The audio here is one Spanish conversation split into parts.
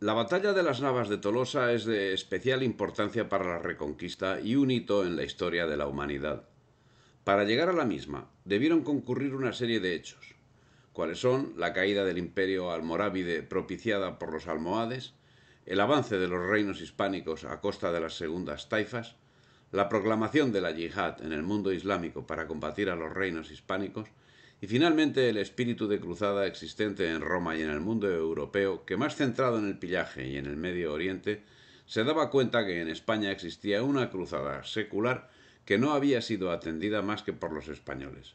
La batalla de las Navas de Tolosa es de especial importancia para la Reconquista y un hito en la historia de la humanidad. Para llegar a la misma, debieron concurrir una serie de hechos, cuáles son la caída del imperio almorávide propiciada por los almohades, el avance de los reinos hispánicos a costa de las segundas taifas, la proclamación de la yihad en el mundo islámico para combatir a los reinos hispánicos y finalmente el espíritu de cruzada existente en Roma y en el mundo europeo, que más centrado en el pillaje y en el Medio Oriente, se daba cuenta que en España existía una cruzada secular que no había sido atendida más que por los españoles.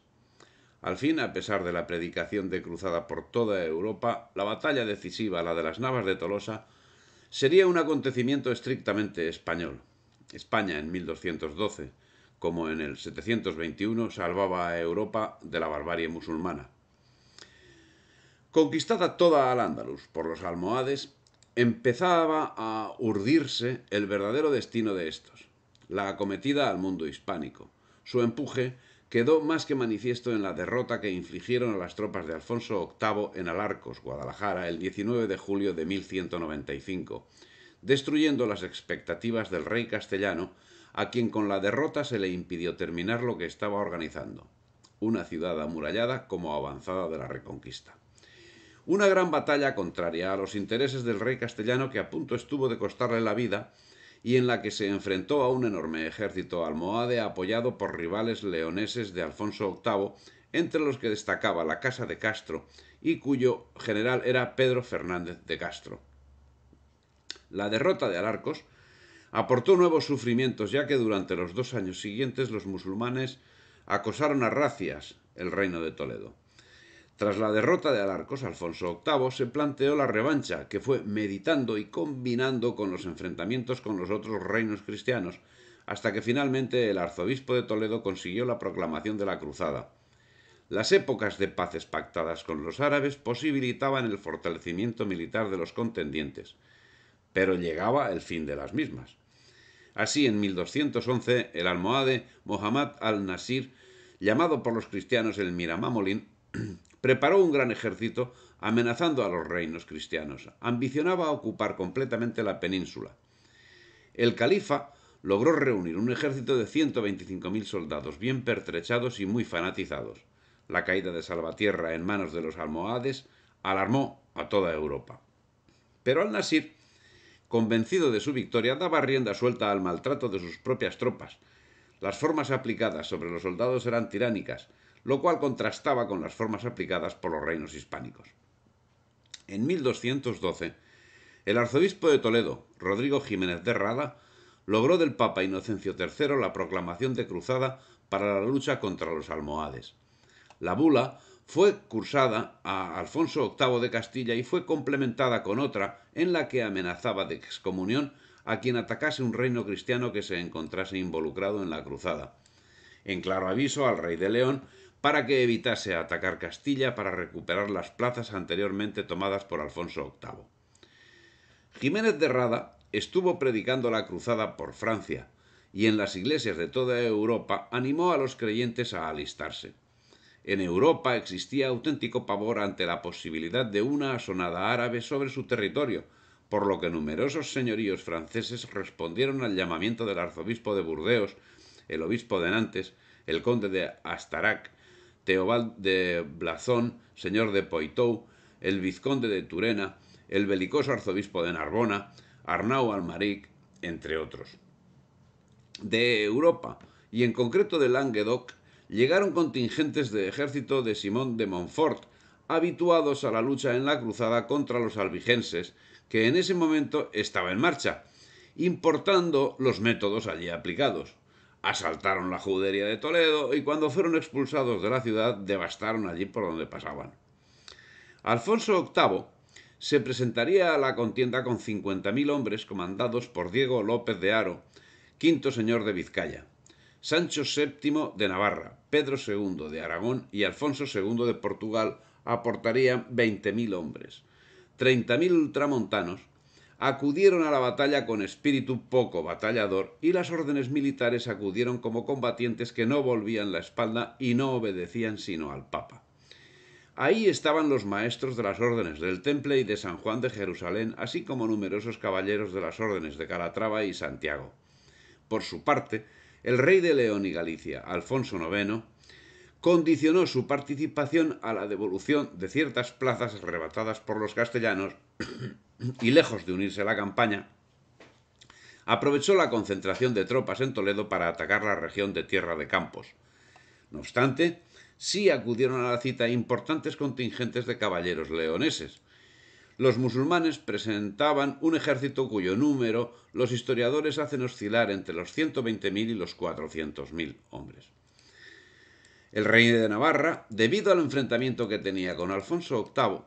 Al fin, a pesar de la predicación de cruzada por toda Europa, la batalla decisiva, la de las Navas de Tolosa, sería un acontecimiento estrictamente español. España en 1212, como en el 721 salvaba a Europa de la barbarie musulmana. Conquistada toda Al-Ándalus por los almohades, empezaba a urdirse el verdadero destino de estos, la acometida al mundo hispánico. Su empuje quedó más que manifiesto en la derrota que infligieron a las tropas de Alfonso VIII en Alarcos, Guadalajara, el 19 de julio de 1195, destruyendo las expectativas del rey castellano a quien con la derrota se le impidió terminar lo que estaba organizando, una ciudad amurallada como avanzada de la Reconquista. Una gran batalla contraria a los intereses del rey castellano que a punto estuvo de costarle la vida y en la que se enfrentó a un enorme ejército almohade apoyado por rivales leoneses de Alfonso VIII, entre los que destacaba la Casa de Castro y cuyo general era Pedro Fernández de Castro. La derrota de Alarcos aportó nuevos sufrimientos ya que durante los dos años siguientes los musulmanes acosaron a racias el reino de Toledo. Tras la derrota de Alarcos, Alfonso VIII se planteó la revancha, que fue meditando y combinando con los enfrentamientos con los otros reinos cristianos, hasta que finalmente el arzobispo de Toledo consiguió la proclamación de la cruzada. Las épocas de paces pactadas con los árabes posibilitaban el fortalecimiento militar de los contendientes, pero llegaba el fin de las mismas. Así, en 1211, el almohade Mohammad al-Nasir, llamado por los cristianos el Miramamolín, preparó un gran ejército amenazando a los reinos cristianos. Ambicionaba ocupar completamente la península. El califa logró reunir un ejército de 125.000 soldados bien pertrechados y muy fanatizados. La caída de Salvatierra en manos de los almohades alarmó a toda Europa. Pero al-Nasir convencido de su victoria, daba rienda suelta al maltrato de sus propias tropas. Las formas aplicadas sobre los soldados eran tiránicas, lo cual contrastaba con las formas aplicadas por los reinos hispánicos. En 1212, el arzobispo de Toledo, Rodrigo Jiménez de Rada, logró del Papa Inocencio III la proclamación de cruzada para la lucha contra los almohades. La bula fue cursada a Alfonso VIII de Castilla y fue complementada con otra en la que amenazaba de excomunión a quien atacase un reino cristiano que se encontrase involucrado en la cruzada, en claro aviso al rey de León para que evitase atacar Castilla para recuperar las plazas anteriormente tomadas por Alfonso VIII. Jiménez de Rada estuvo predicando la cruzada por Francia y en las iglesias de toda Europa animó a los creyentes a alistarse. En Europa existía auténtico pavor ante la posibilidad de una asonada árabe sobre su territorio, por lo que numerosos señoríos franceses respondieron al llamamiento del arzobispo de Burdeos, el obispo de Nantes, el conde de Astarac, Teobald de Blazón, señor de Poitou, el vizconde de Turena, el belicoso arzobispo de Narbona, Arnau Almaric, entre otros. De Europa, y en concreto de Languedoc, llegaron contingentes de ejército de Simón de Montfort, habituados a la lucha en la cruzada contra los albigenses, que en ese momento estaba en marcha, importando los métodos allí aplicados. Asaltaron la judería de Toledo y cuando fueron expulsados de la ciudad devastaron allí por donde pasaban. Alfonso VIII se presentaría a la contienda con 50.000 hombres comandados por Diego López de Haro, quinto señor de Vizcaya. Sancho VII de Navarra, Pedro II de Aragón y Alfonso II de Portugal aportarían 20.000 hombres. 30.000 ultramontanos acudieron a la batalla con espíritu poco batallador y las órdenes militares acudieron como combatientes que no volvían la espalda y no obedecían sino al Papa. Ahí estaban los maestros de las órdenes del Temple y de San Juan de Jerusalén, así como numerosos caballeros de las órdenes de Calatrava y Santiago. Por su parte, el rey de León y Galicia, Alfonso IX, condicionó su participación a la devolución de ciertas plazas arrebatadas por los castellanos y lejos de unirse a la campaña, aprovechó la concentración de tropas en Toledo para atacar la región de Tierra de Campos. No obstante, sí acudieron a la cita importantes contingentes de caballeros leoneses, los musulmanes presentaban un ejército cuyo número los historiadores hacen oscilar entre los 120.000 y los 400.000 hombres. El rey de Navarra, debido al enfrentamiento que tenía con Alfonso VIII,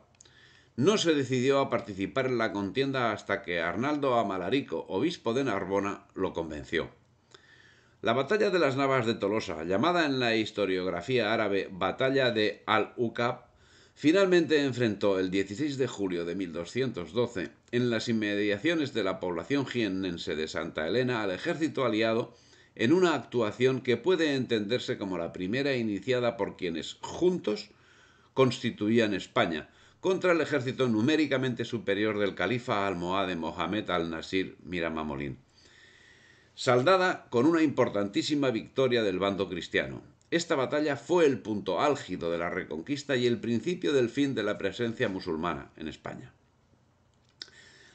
no se decidió a participar en la contienda hasta que Arnaldo Amalarico, obispo de Narbona, lo convenció. La batalla de las Navas de Tolosa, llamada en la historiografía árabe Batalla de Al-Ukab, Finalmente enfrentó el 16 de julio de 1212, en las inmediaciones de la población jiennense de Santa Elena, al ejército aliado en una actuación que puede entenderse como la primera iniciada por quienes juntos constituían España, contra el ejército numéricamente superior del califa almohade Mohamed al-Nasir Miramamolín, saldada con una importantísima victoria del bando cristiano. Esta batalla fue el punto álgido de la Reconquista y el principio del fin de la presencia musulmana en España.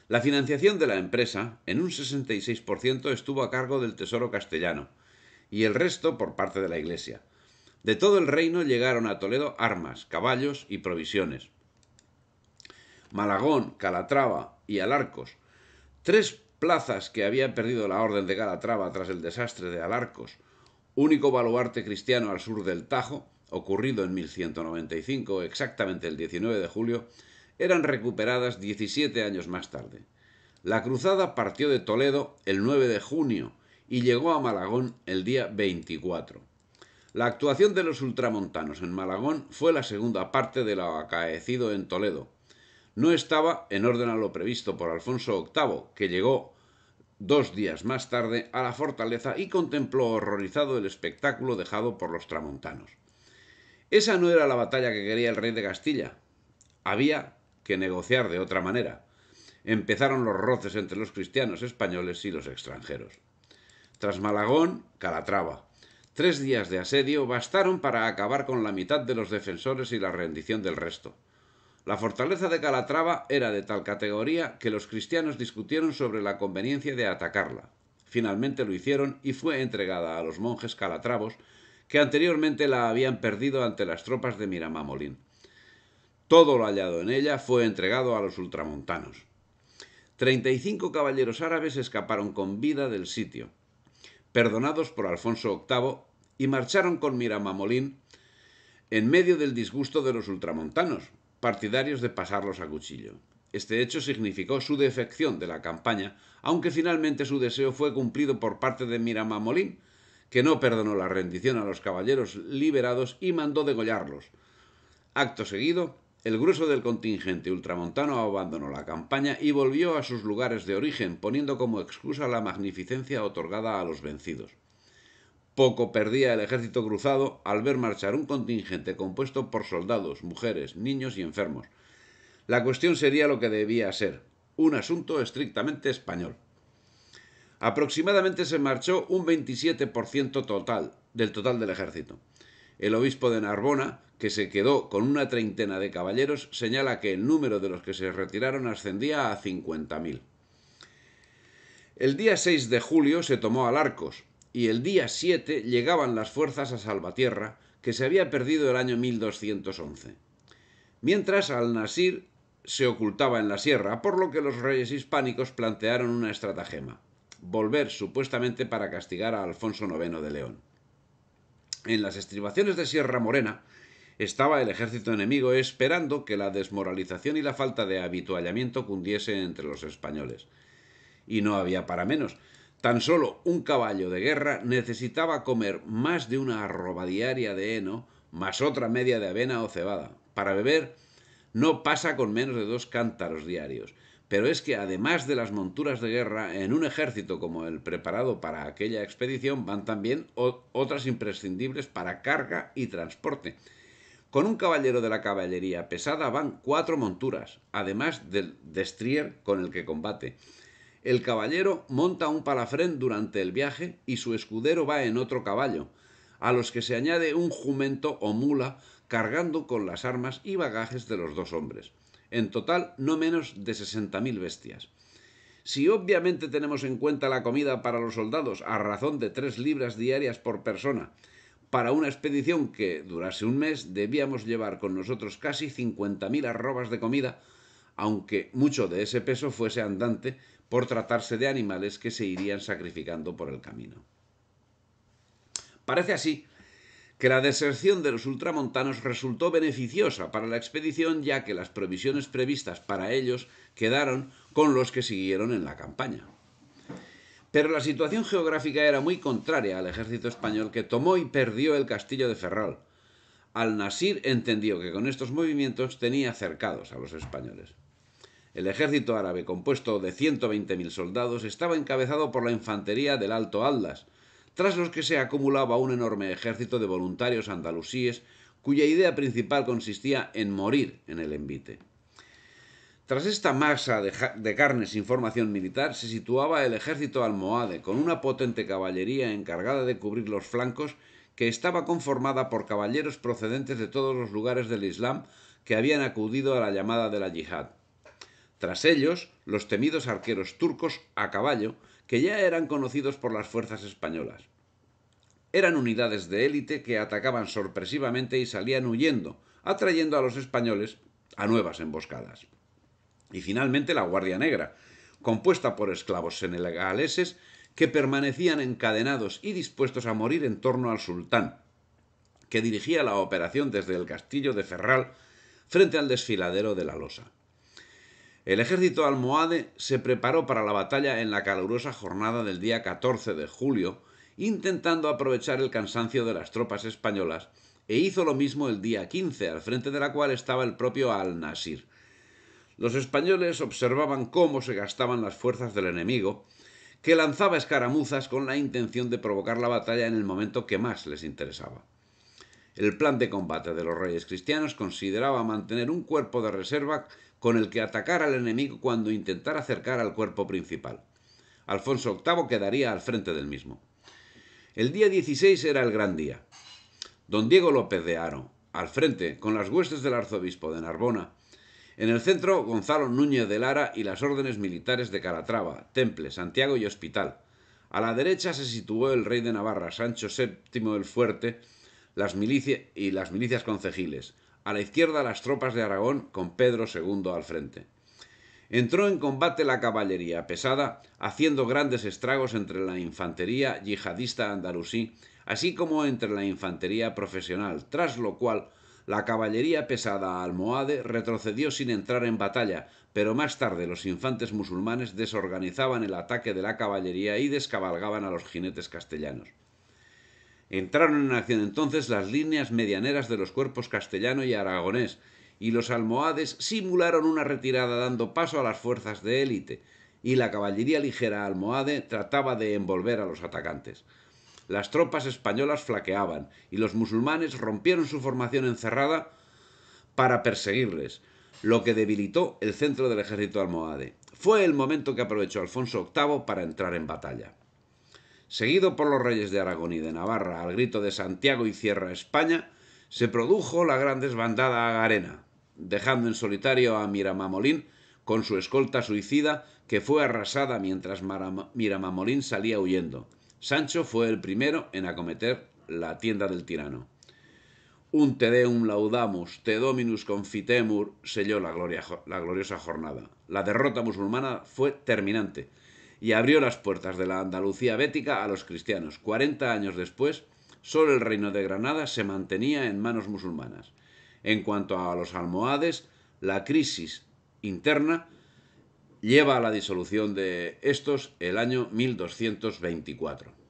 La financiación de la empresa, en un 66%, estuvo a cargo del Tesoro castellano y el resto por parte de la Iglesia. De todo el reino llegaron a Toledo armas, caballos y provisiones. Malagón, Calatrava y Alarcos, tres plazas que había perdido la Orden de Calatrava tras el desastre de Alarcos, único baluarte cristiano al sur del Tajo, ocurrido en 1195, exactamente el 19 de julio, eran recuperadas 17 años más tarde. La cruzada partió de Toledo el 9 de junio y llegó a Malagón el día 24. La actuación de los ultramontanos en Malagón fue la segunda parte de lo acaecido en Toledo. No estaba en orden a lo previsto por Alfonso VIII, que llegó dos días más tarde a la fortaleza y contempló horrorizado el espectáculo dejado por los tramontanos. Esa no era la batalla que quería el rey de Castilla. Había que negociar de otra manera. Empezaron los roces entre los cristianos españoles y los extranjeros. Tras Malagón, Calatrava. Tres días de asedio bastaron para acabar con la mitad de los defensores y la rendición del resto. La fortaleza de Calatrava era de tal categoría que los cristianos discutieron sobre la conveniencia de atacarla. Finalmente lo hicieron y fue entregada a los monjes calatravos, que anteriormente la habían perdido ante las tropas de Miramamolín. Todo lo hallado en ella fue entregado a los ultramontanos. Treinta y cinco caballeros árabes escaparon con vida del sitio, perdonados por Alfonso VIII, y marcharon con Miramamolín en medio del disgusto de los ultramontanos, partidarios de pasarlos a cuchillo. Este hecho significó su defección de la campaña, aunque finalmente su deseo fue cumplido por parte de Miramamolín, que no perdonó la rendición a los caballeros liberados y mandó degollarlos. Acto seguido, el grueso del contingente ultramontano abandonó la campaña y volvió a sus lugares de origen, poniendo como excusa la magnificencia otorgada a los vencidos. Poco perdía el ejército cruzado al ver marchar un contingente compuesto por soldados, mujeres, niños y enfermos. La cuestión sería lo que debía ser, un asunto estrictamente español. Aproximadamente se marchó un 27% total del total del ejército. El obispo de Narbona, que se quedó con una treintena de caballeros, señala que el número de los que se retiraron ascendía a 50.000. El día 6 de julio se tomó al Arcos y el día 7 llegaban las fuerzas a Salvatierra, que se había perdido el año 1211. Mientras al-Nasir se ocultaba en la sierra, por lo que los reyes hispánicos plantearon una estratagema, volver supuestamente para castigar a Alfonso IX de León. En las estribaciones de Sierra Morena estaba el ejército enemigo esperando que la desmoralización y la falta de habituallamiento cundiese entre los españoles. Y no había para menos, Tan solo un caballo de guerra necesitaba comer más de una arroba diaria de heno, más otra media de avena o cebada. Para beber no pasa con menos de dos cántaros diarios. Pero es que además de las monturas de guerra, en un ejército como el preparado para aquella expedición van también otras imprescindibles para carga y transporte. Con un caballero de la caballería pesada van cuatro monturas, además del destrier con el que combate. El caballero monta un palafrén durante el viaje y su escudero va en otro caballo, a los que se añade un jumento o mula cargando con las armas y bagajes de los dos hombres. En total, no menos de 60.000 bestias. Si obviamente tenemos en cuenta la comida para los soldados a razón de tres libras diarias por persona, para una expedición que durase un mes debíamos llevar con nosotros casi 50.000 arrobas de comida aunque mucho de ese peso fuese andante por tratarse de animales que se irían sacrificando por el camino. Parece así que la deserción de los ultramontanos resultó beneficiosa para la expedición ya que las provisiones previstas para ellos quedaron con los que siguieron en la campaña. Pero la situación geográfica era muy contraria al ejército español que tomó y perdió el castillo de Ferral, al-Nasir entendió que con estos movimientos tenía cercados a los españoles. El ejército árabe, compuesto de 120.000 soldados, estaba encabezado por la infantería del Alto Aldas. tras los que se acumulaba un enorme ejército de voluntarios andalusíes cuya idea principal consistía en morir en el envite. Tras esta masa de, de, carne sin formación militar se situaba el ejército almohade, con una potente caballería encargada de cubrir los flancos que estaba conformada por caballeros procedentes de todos los lugares del Islam que habían acudido a la llamada de la yihad. Tras ellos, los temidos arqueros turcos a caballo, que ya eran conocidos por las fuerzas españolas. Eran unidades de élite que atacaban sorpresivamente y salían huyendo, atrayendo a los españoles a nuevas emboscadas. Y finalmente la Guardia Negra, compuesta por esclavos senegaleses que permanecían encadenados y dispuestos a morir en torno al sultán, que dirigía la operación desde el castillo de Ferral frente al desfiladero de la Losa. El ejército almohade se preparó para la batalla en la calurosa jornada del día 14 de julio, intentando aprovechar el cansancio de las tropas españolas, e hizo lo mismo el día 15, al frente de la cual estaba el propio Al-Nasir. Los españoles observaban cómo se gastaban las fuerzas del enemigo que lanzaba escaramuzas con la intención de provocar la batalla en el momento que más les interesaba. El plan de combate de los reyes cristianos consideraba mantener un cuerpo de reserva con el que atacar al enemigo cuando intentara acercar al cuerpo principal. Alfonso VIII quedaría al frente del mismo. El día 16 era el gran día. Don Diego López de Haro, al frente, con las huestes del arzobispo de Narbona, en el centro, Gonzalo Núñez de Lara y las órdenes militares de Calatrava, Temple, Santiago y Hospital. A la derecha se situó el rey de Navarra, Sancho VII el Fuerte, las y las milicias concejiles. A la izquierda las tropas de Aragón con Pedro II al frente. Entró en combate la caballería pesada, haciendo grandes estragos entre la infantería yihadista andalusí, así como entre la infantería profesional, tras lo cual la caballería pesada almohade retrocedió sin entrar en batalla, pero más tarde los infantes musulmanes desorganizaban el ataque de la caballería y descabalgaban a los jinetes castellanos. Entraron en acción entonces las líneas medianeras de los cuerpos castellano y aragonés, y los almohades simularon una retirada dando paso a las fuerzas de élite, y la caballería ligera almohade trataba de envolver a los atacantes las tropas españolas flaqueaban y los musulmanes rompieron su formación encerrada para perseguirles, lo que debilitó el centro del ejército almohade. Fue el momento que aprovechó Alfonso VIII para entrar en batalla. Seguido por los reyes de Aragón y de Navarra al grito de Santiago y Cierra España, se produjo la gran desbandada a arena, dejando en solitario a Miramamolín con su escolta suicida que fue arrasada mientras Miramamolín salía huyendo. Sancho fue el primero en acometer la tienda del tirano. Un te deum laudamus, te dominus confitemur, selló la, gloriosa jornada. La derrota musulmana fue terminante y abrió las puertas de la Andalucía bética a los cristianos. Cuarenta años después, solo el reino de Granada se mantenía en manos musulmanas. En cuanto a los almohades, la crisis interna lleva a la disolución de estos el año 1224.